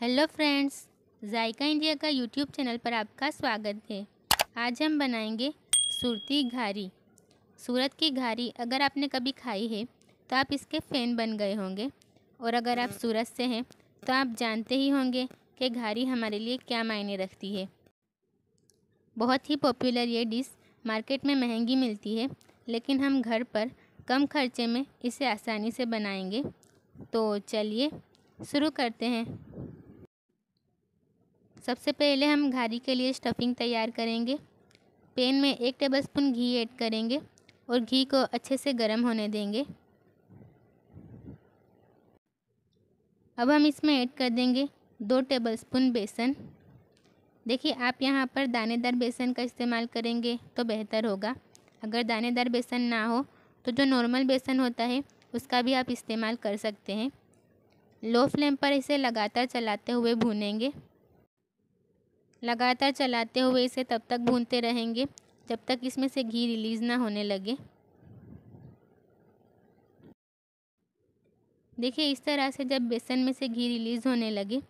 hello friends Zayka India का YouTube channel पर आपका स्वागत है आज हम बनाएंगे सूरती घारी सूरत की घारी अगर आपने कभी खाई है तो आप इसके फ़ैन बन गए होंगे और अगर आप सूरत से हैं तो आप जानते ही होंगे कि घारी हमारे लिए क्या मायने रखती है बहुत ही पॉपुलर ये डिश मार्केट में महंगी मिलती है लेकिन हम घर पर कम खर्चे में इसे आसानी से बनाएंगे तो चलिए शुरू करते हैं सबसे पहले हम घारी के लिए स्टफिंग तैयार करेंगे पेन में एक टेबलस्पून घी ऐड करेंगे और घी को अच्छे से गर्म होने देंगे अब हम इसमें ऐड कर देंगे दो टेबलस्पून बेसन देखिए आप यहाँ पर दानेदार बेसन का इस्तेमाल करेंगे तो बेहतर होगा अगर दानेदार बेसन ना हो तो जो नॉर्मल बेसन होता है उसका भी आप इस्तेमाल कर सकते हैं लो फ्लेम पर इसे लगातार चलाते हुए भूनेंगे लगातार चलाते हुए इसे तब तक भूनते रहेंगे जब तक इसमें से घी रिलीज़ ना होने लगे देखिए इस तरह से जब बेसन में से घी रिलीज़ होने लगे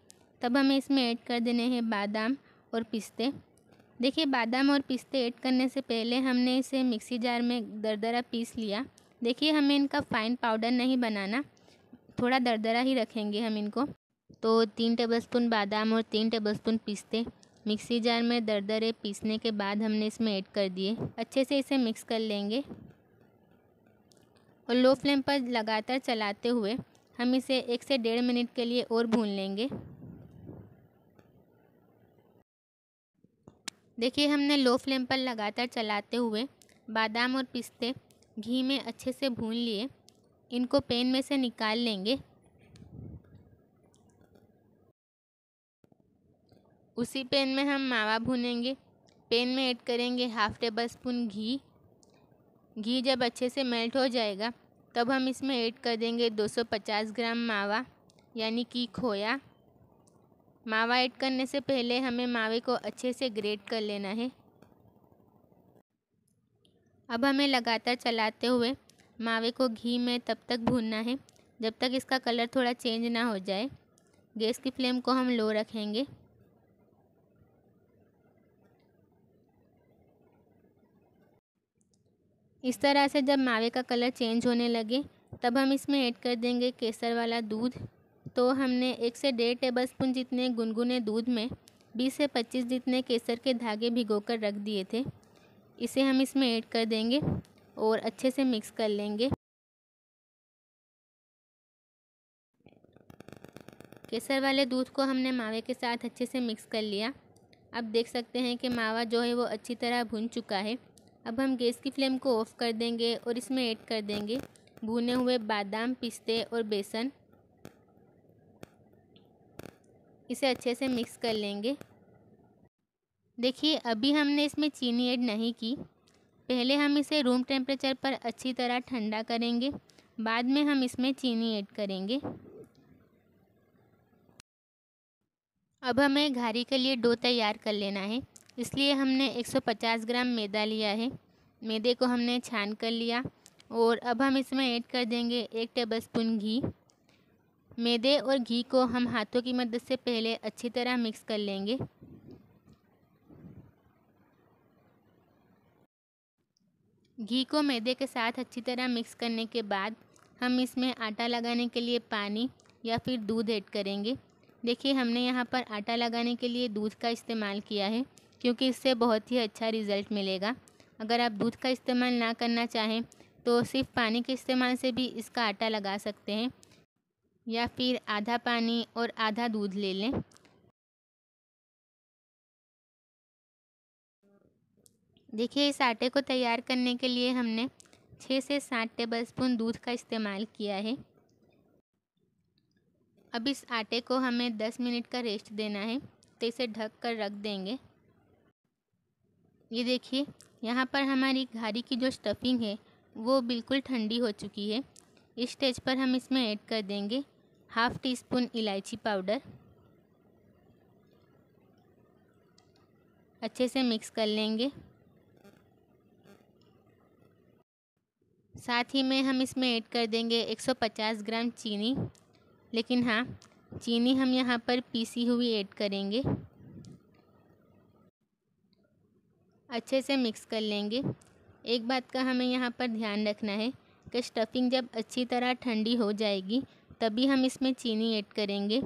तब हमें इसमें ऐड कर देने हैं बादाम और पिस्ते देखिए बादाम और पिस्ते ऐड करने से पहले हमने इसे मिक्सी जार में दरदरा पीस लिया देखिए हमें इनका फ़ाइन पाउडर नहीं बनाना थोड़ा दरदरा ही रखेंगे हम इनको तो तीन टेबलस्पून बादाम और तीन टेबलस्पून पिस्ते मिक्सी जार में दरदरे पीसने के बाद हमने इसमें ऐड कर दिए अच्छे से इसे मिक्स कर लेंगे और लो फ्लेम पर लगातार चलाते हुए हम इसे एक से डेढ़ मिनट के लिए और भून लेंगे देखिए हमने लो फ्लेम पर लगातार चलाते हुए बादाम और पिस्ते घी में अच्छे से भून लिए इनको पेन में से निकाल लेंगे उसी पैन में हम मावा भूनेंगे पैन में ऐड करेंगे हाफ टेबल स्पून घी घी जब अच्छे से मेल्ट हो जाएगा तब हम इसमें ऐड कर देंगे 250 ग्राम मावा यानी कि खोया मावा ऐड करने से पहले हमें मावे को अच्छे से ग्रेट कर लेना है अब हमें लगातार चलाते हुए मावे को घी में तब तक भूनना है जब तक इसका कलर थोड़ा चेंज ना हो जाए गैस की फ्लेम को हम लो रखेंगे इस तरह से जब मावे का कलर चेंज होने लगे तब हम इसमें ऐड कर देंगे केसर वाला दूध तो हमने एक से डेढ़ टेबल स्पून जितने गुनगुने दूध में बीस से पच्चीस जितने केसर के धागे भिगो कर रख दिए थे इसे हम इसमें ऐड कर देंगे और अच्छे से मिक्स कर लेंगे केसर वाले दूध को हमने मावे के साथ अच्छे से मिक्स कर लिया अब देख सकते हैं कि मावा जो है वो अच्छी तरह भुन चुका है अब हम गैस की फ्लेम को ऑफ़ कर देंगे और इसमें ऐड कर देंगे भुने हुए बादाम पिस्ते और बेसन इसे अच्छे से मिक्स कर लेंगे देखिए अभी हमने इसमें चीनी ऐड नहीं की पहले हम इसे रूम टेम्परेचर पर अच्छी तरह ठंडा करेंगे बाद में हम इसमें चीनी ऐड करेंगे अब हमें घारी के लिए डो तैयार कर लेना है इसलिए हमने 150 ग्राम मैदा लिया है मैदे को हमने छान कर लिया और अब हम इसमें ऐड कर देंगे एक टेबलस्पून घी मैदे और घी को हम हाथों की मदद से पहले अच्छी तरह मिक्स कर लेंगे घी को मैदे के साथ अच्छी तरह मिक्स करने के बाद हम इसमें आटा लगाने के लिए पानी या फिर दूध ऐड करेंगे देखिए हमने यहाँ पर आटा लगाने के लिए दूध का इस्तेमाल किया है क्योंकि इससे बहुत ही अच्छा रिज़ल्ट मिलेगा अगर आप दूध का इस्तेमाल ना करना चाहें तो सिर्फ पानी के इस्तेमाल से भी इसका आटा लगा सकते हैं या फिर आधा पानी और आधा दूध ले लें देखिए इस आटे को तैयार करने के लिए हमने छः से सात टेबल स्पून दूध का इस्तेमाल किया है अब इस आटे को हमें दस मिनट का रेस्ट देना है तो इसे ढक कर रख देंगे ये देखिए यहाँ पर हमारी घारी की जो स्टफिंग है वो बिल्कुल ठंडी हो चुकी है इस स्टेज पर हम इसमें ऐड कर देंगे हाफ़ टी स्पून इलायची पाउडर अच्छे से मिक्स कर लेंगे साथ ही में हम इसमें ऐड कर देंगे 150 ग्राम चीनी लेकिन हाँ चीनी हम यहाँ पर पीसी हुई ऐड करेंगे अच्छे से मिक्स कर लेंगे एक बात का हमें यहाँ पर ध्यान रखना है कि स्टफिंग जब अच्छी तरह ठंडी हो जाएगी तभी हम इसमें चीनी ऐड करेंगे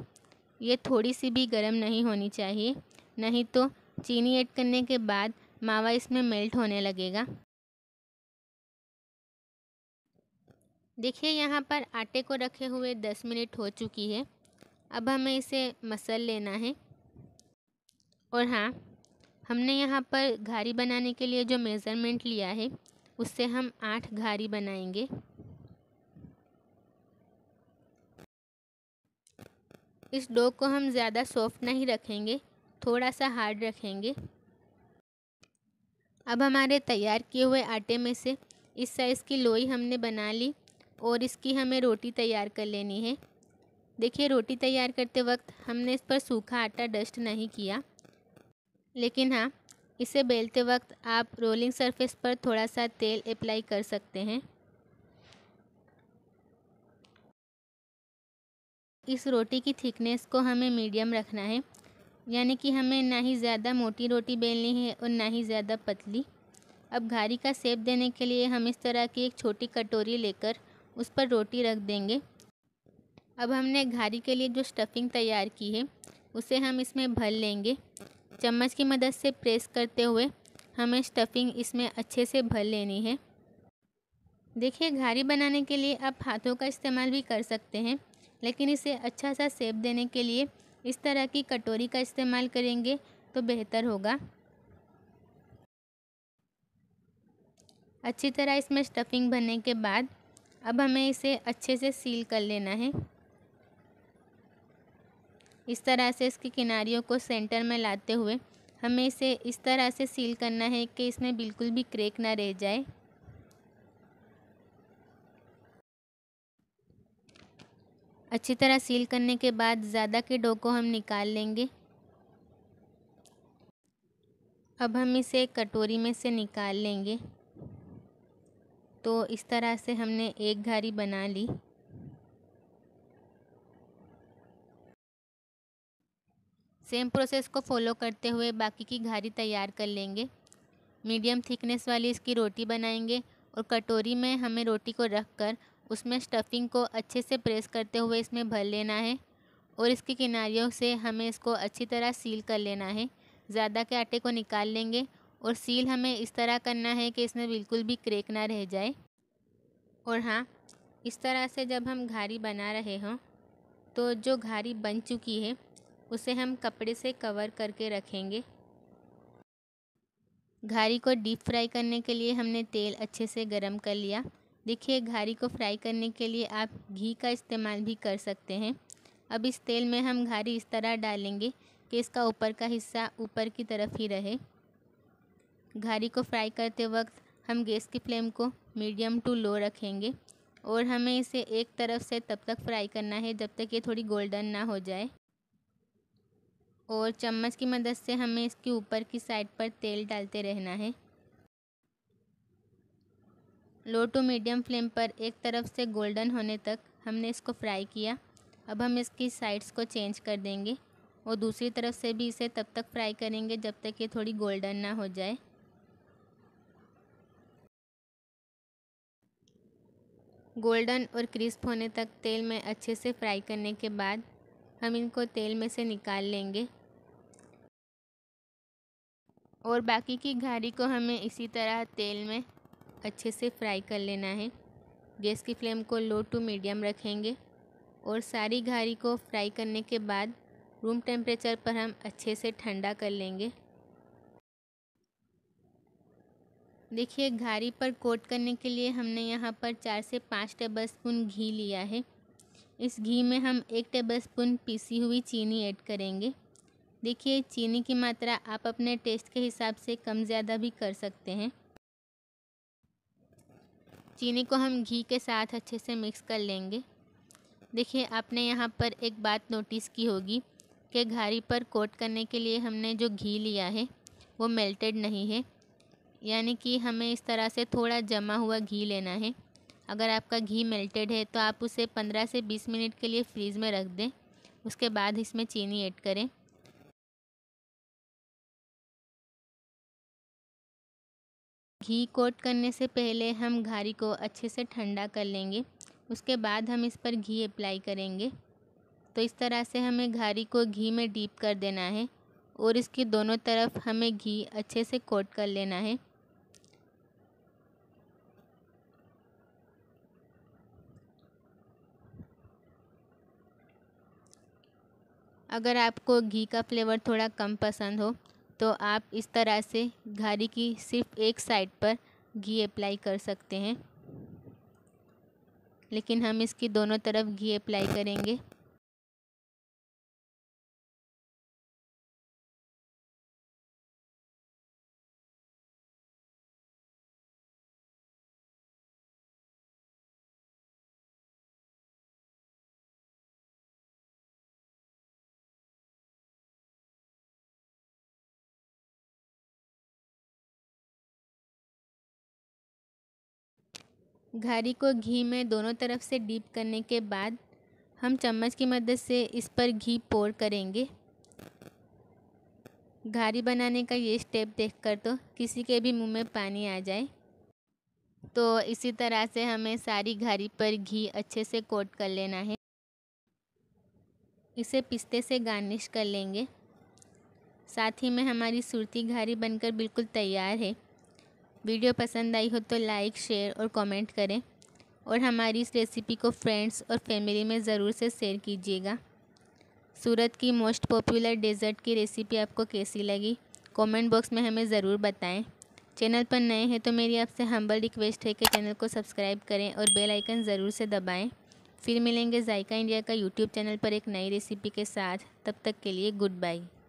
ये थोड़ी सी भी गर्म नहीं होनी चाहिए नहीं तो चीनी ऐड करने के बाद मावा इसमें मेल्ट होने लगेगा देखिए यहाँ पर आटे को रखे हुए दस मिनट हो चुकी है अब हमें इसे मसल लेना है और हाँ हमने यहाँ पर घारी बनाने के लिए जो मेज़रमेंट लिया है उससे हम आठ घारी बनाएंगे इस डो को हम ज़्यादा सॉफ्ट नहीं रखेंगे थोड़ा सा हार्ड रखेंगे अब हमारे तैयार किए हुए आटे में से इस साइज़ की लोई हमने बना ली और इसकी हमें रोटी तैयार कर लेनी है देखिए रोटी तैयार करते वक्त हमने इस पर सूखा आटा डस्ट नहीं किया लेकिन हाँ इसे बेलते वक्त आप रोलिंग सरफेस पर थोड़ा सा तेल अप्लाई कर सकते हैं इस रोटी की थिकनेस को हमें मीडियम रखना है यानी कि हमें ना ही ज़्यादा मोटी रोटी बेलनी है और ना ही ज़्यादा पतली अब घारी का सेप देने के लिए हम इस तरह की एक छोटी कटोरी लेकर उस पर रोटी रख देंगे अब हमने घारी के लिए जो स्टफिंग तैयार की है उसे हम इसमें भर लेंगे चम्मच की मदद से प्रेस करते हुए हमें स्टफिंग इसमें अच्छे से भर लेनी है देखिए घारी बनाने के लिए आप हाथों का इस्तेमाल भी कर सकते हैं लेकिन इसे अच्छा सा सेब देने के लिए इस तरह की कटोरी का इस्तेमाल करेंगे तो बेहतर होगा अच्छी तरह इसमें स्टफिंग भरने के बाद अब हमें इसे अच्छे से सील कर लेना है इस तरह से इसकी किनारियों को सेंटर में लाते हुए हमें इसे इस तरह से सील करना है कि इसमें बिल्कुल भी क्रेक ना रह जाए अच्छी तरह सील करने के बाद ज़्यादा के डो को हम निकाल लेंगे अब हम इसे कटोरी में से निकाल लेंगे तो इस तरह से हमने एक घारी बना ली सेम प्रोसेस को फॉलो करते हुए बाकी की घारी तैयार कर लेंगे मीडियम थिकनेस वाली इसकी रोटी बनाएंगे और कटोरी में हमें रोटी को रख कर उसमें स्टफिंग को अच्छे से प्रेस करते हुए इसमें भर लेना है और इसके किनारियों से हमें इसको अच्छी तरह सील कर लेना है ज़्यादा के आटे को निकाल लेंगे और सील हमें इस तरह करना है कि इसमें बिल्कुल भी क्रेक ना रह जाए और हाँ इस तरह से जब हम घारी बना रहे हों तो जो घारी बन चुकी है उसे हम कपड़े से कवर करके रखेंगे घारी को डीप फ्राई करने के लिए हमने तेल अच्छे से गर्म कर लिया देखिए घारी को फ्राई करने के लिए आप घी का इस्तेमाल भी कर सकते हैं अब इस तेल में हम घारी इस तरह डालेंगे कि इसका ऊपर का हिस्सा ऊपर की तरफ ही रहे घारी को फ्राई करते वक्त हम गैस की फ्लेम को मीडियम टू लो रखेंगे और हमें इसे एक तरफ से तब तक फ्राई करना है जब तक ये थोड़ी गोल्डन ना हो जाए और चम्मच की मदद से हमें इसके ऊपर की साइड पर तेल डालते रहना है लो टू मीडियम फ्लेम पर एक तरफ से गोल्डन होने तक हमने इसको फ्राई किया अब हम इसकी साइड्स को चेंज कर देंगे और दूसरी तरफ से भी इसे तब तक फ्राई करेंगे जब तक ये थोड़ी गोल्डन ना हो जाए गोल्डन और क्रिस्प होने तक तेल में अच्छे से फ्राई करने के बाद हम इनको तेल में से निकाल लेंगे और बाकी की घारी को हमें इसी तरह तेल में अच्छे से फ्राई कर लेना है गैस की फ्लेम को लो टू मीडियम रखेंगे और सारी घारी को फ्राई करने के बाद रूम टेम्परेचर पर हम अच्छे से ठंडा कर लेंगे देखिए घारी पर कोट करने के लिए हमने यहाँ पर चार से पाँच टेबल स्पून घी लिया है इस घी में हम एक टेबल स्पून पीसी हुई चीनी ऐड करेंगे देखिए चीनी की मात्रा आप अपने टेस्ट के हिसाब से कम ज़्यादा भी कर सकते हैं चीनी को हम घी के साथ अच्छे से मिक्स कर लेंगे देखिए आपने यहाँ पर एक बात नोटिस की होगी कि घारी पर कोट करने के लिए हमने जो घी लिया है वो मेल्टेड नहीं है यानी कि हमें इस तरह से थोड़ा जमा हुआ घी लेना है अगर आपका घी मेल्टेड है तो आप उसे 15 से 20 मिनट के लिए फ्रीज़ में रख दें उसके बाद इसमें चीनी ऐड करें घी कोट करने से पहले हम घारी को अच्छे से ठंडा कर लेंगे उसके बाद हम इस पर घी अप्लाई करेंगे तो इस तरह से हमें घारी को घी में डीप कर देना है और इसकी दोनों तरफ हमें घी अच्छे से कोट कर लेना है अगर आपको घी का फ्लेवर थोड़ा कम पसंद हो तो आप इस तरह से घारी की सिर्फ एक साइड पर घी अप्लाई कर सकते हैं लेकिन हम इसकी दोनों तरफ घी अप्लाई करेंगे घारी को घी में दोनों तरफ से डीप करने के बाद हम चम्मच की मदद से इस पर घी पोर करेंगे घारी बनाने का ये स्टेप देखकर तो किसी के भी मुंह में पानी आ जाए तो इसी तरह से हमें सारी घारी पर घी अच्छे से कोट कर लेना है इसे पिस्ते से गार्निश कर लेंगे साथ ही में हमारी सूरती घारी बनकर बिल्कुल तैयार है वीडियो पसंद आई हो तो लाइक शेयर और कमेंट करें और हमारी इस रेसिपी को फ्रेंड्स और फैमिली में ज़रूर से शेयर कीजिएगा सूरत की मोस्ट पॉपुलर डेजर्ट की रेसिपी आपको कैसी लगी कमेंट बॉक्स में हमें ज़रूर बताएं चैनल पर नए हैं तो मेरी आपसे हम्बल रिक्वेस्ट है कि चैनल को सब्सक्राइब करें और बेल आइकन ज़रूर से दबाएं फिर मिलेंगे जायका इंडिया का यूट्यूब चैनल पर एक नई रेसिपी के साथ तब तक के लिए गुड बाई